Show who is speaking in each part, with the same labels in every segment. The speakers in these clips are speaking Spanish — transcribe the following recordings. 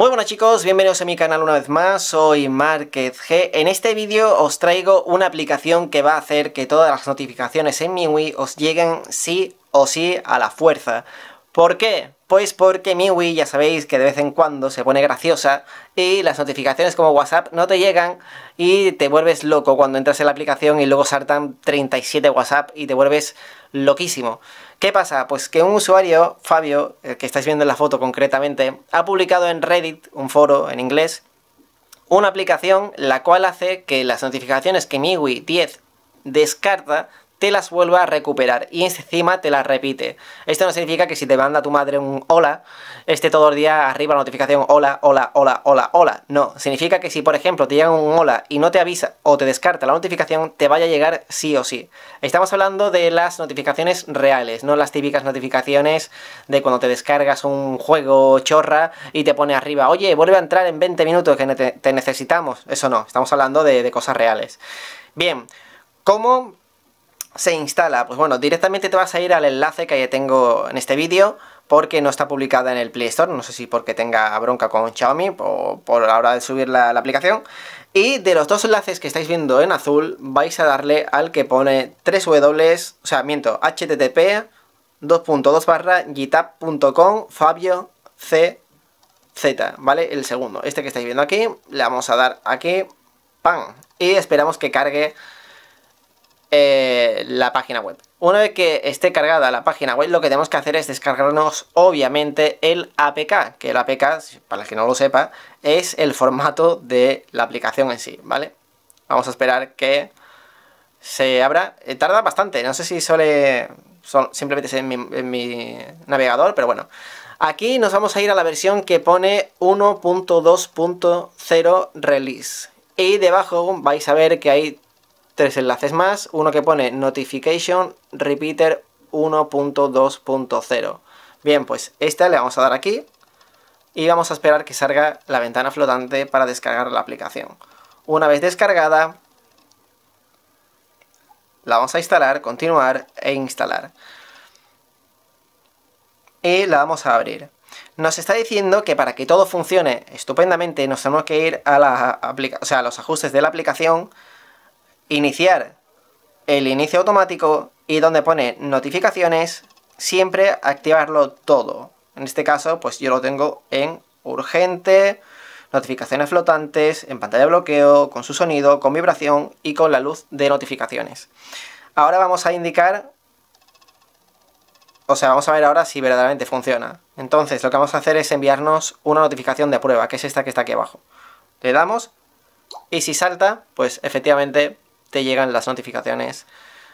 Speaker 1: Muy buenas chicos, bienvenidos a mi canal una vez más, soy Márquez G. En este vídeo os traigo una aplicación que va a hacer que todas las notificaciones en MIUI os lleguen sí o sí a la fuerza. ¿Por qué? Pues porque mi ya sabéis que de vez en cuando se pone graciosa y las notificaciones como WhatsApp no te llegan y te vuelves loco cuando entras en la aplicación y luego saltan 37 WhatsApp y te vuelves loquísimo. ¿Qué pasa? Pues que un usuario, Fabio, que estáis viendo en la foto concretamente, ha publicado en Reddit, un foro en inglés, una aplicación la cual hace que las notificaciones que MIUI 10 descarta te las vuelva a recuperar y encima te las repite. Esto no significa que si te manda tu madre un hola, esté todo el día arriba la notificación hola, hola, hola, hola, hola. No, significa que si por ejemplo te llega un hola y no te avisa o te descarta la notificación, te vaya a llegar sí o sí. Estamos hablando de las notificaciones reales, no las típicas notificaciones de cuando te descargas un juego chorra y te pone arriba, oye, vuelve a entrar en 20 minutos que te necesitamos. Eso no, estamos hablando de, de cosas reales. Bien, ¿cómo se instala? Pues bueno, directamente te vas a ir al enlace que ya tengo en este vídeo porque no está publicada en el Play Store, no sé si porque tenga bronca con Xiaomi o por la hora de subir la, aplicación. Y de los dos enlaces que estáis viendo en azul, vais a darle al que pone 3W, o sea, miento, http 2.2 barra gitap.com Fabio CZ, ¿vale? El segundo, este que estáis viendo aquí, le vamos a dar aquí, ¡pam! Y esperamos que cargue eh, la página web. Una vez que esté cargada la página web, lo que tenemos que hacer es descargarnos, obviamente, el APK, que el APK, para el que no lo sepa, es el formato de la aplicación en sí, ¿vale? Vamos a esperar que se abra. Eh, tarda bastante, no sé si suele... simplemente es en mi navegador, pero bueno. Aquí nos vamos a ir a la versión que pone 1.2.0 release. Y debajo vais a ver que hay tres enlaces más, uno que pone Notification Repeater 1.2.0. Bien, pues esta le vamos a dar aquí y vamos a esperar que salga la ventana flotante para descargar la aplicación. Una vez descargada, la vamos a instalar, continuar e instalar. Y la vamos a abrir. Nos está diciendo que para que todo funcione estupendamente nos tenemos que ir a, la sea, a los ajustes de la aplicación iniciar el inicio automático y donde pone notificaciones, siempre activarlo todo. En este caso, pues yo lo tengo en urgente, notificaciones flotantes, en pantalla de bloqueo, con su sonido, con vibración y con la luz de notificaciones. Ahora vamos a indicar, o sea, vamos a ver ahora si verdaderamente funciona. Entonces, lo que vamos a hacer es enviarnos una notificación de prueba, que es esta que está aquí abajo. Le damos, y si salta, pues efectivamente te llegan las notificaciones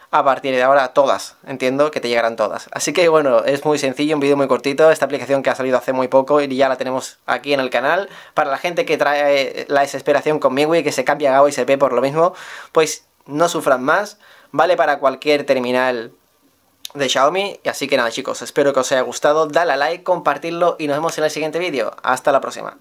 Speaker 1: a partir de ahora todas, entiendo que te llegarán todas. Así que bueno, es muy sencillo, un vídeo muy cortito, esta aplicación que ha salido hace muy poco y ya la tenemos aquí en el canal. Para la gente que trae la desesperación conmigo y que se cambia a Gao y se ve por lo mismo, pues no sufran más, vale para cualquier terminal de Xiaomi. Y Así que nada chicos, espero que os haya gustado, dale a like, compartirlo y nos vemos en el siguiente vídeo. Hasta la próxima.